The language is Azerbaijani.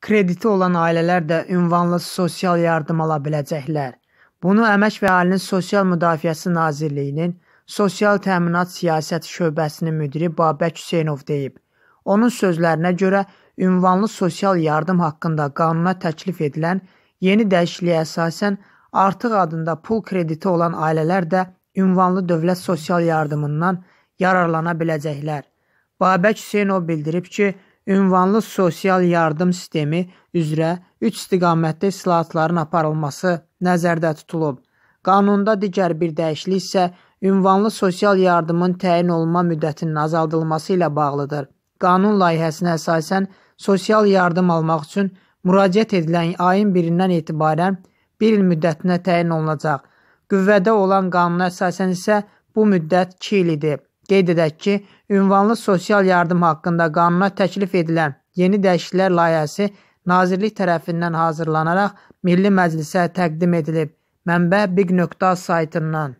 Krediti olan ailələr də ünvanlı sosial yardım ala biləcəklər. Bunu Əmək və Əhalinin Sosial Müdafiəsi Nazirliyinin Sosial Təminat Siyasət şöbəsinin müdiri Babək Hüseynov deyib. Onun sözlərinə görə ünvanlı sosial yardım haqqında qanuna təklif edilən yeni dəyişikliyə əsasən artıq adında pul krediti olan ailələr də ünvanlı dövlət sosial yardımından yararlana biləcəklər. Babək Hüseynov bildirib ki, ünvanlı sosial yardım sistemi üzrə üç istiqamətdə islahatların aparılması nəzərdə tutulub. Qanunda digər bir dəyişiklik isə ünvanlı sosial yardımın təyin olunma müddətinin azaldılması ilə bağlıdır. Qanun layihəsinə əsasən sosial yardım almaq üçün müraciət edilən ayın 1-dən etibarən 1 il müddətinə təyin olunacaq. Qüvvədə olan qanuna əsasən isə bu müddət 2 il idi. Qeyd edək ki, ünvanlı sosial yardım haqqında qanuna təklif edilən yeni dəyişikliklər layihəsi nazirlik tərəfindən hazırlanaraq Milli Məclisə təqdim edilib. Mənbə big.az saytından